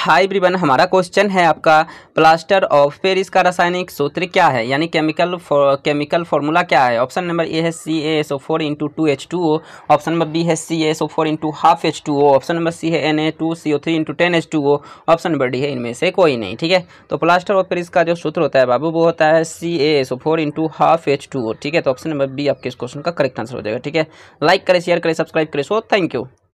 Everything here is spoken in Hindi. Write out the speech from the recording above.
हाई ब्रिवन हमारा क्वेश्चन है आपका प्लास्टर ऑफ पेरिस का रासायनिक सूत्र क्या है यानी केमिकल फॉर केमिकल फॉर्मूला क्या है ऑप्शन नंबर ए है C A S O four into two H two O option number B है C S O four into half H two O option number C है N A two C O three into ten H two O option number D है इनमें से कोई नहीं ठीक है तो प्लास्टर ऑफ पेरिस का जो सूत्र होता है बाबू वो होता है C A S O four into half H two O ठीक है तो ऑप्शन नंबर बी आपके इस क्वेश्चन का करेक्ट आंसर हो जाएगा ठीक है लाइक करें शेयर करें सब्सक्राइब करें सो थैंक यू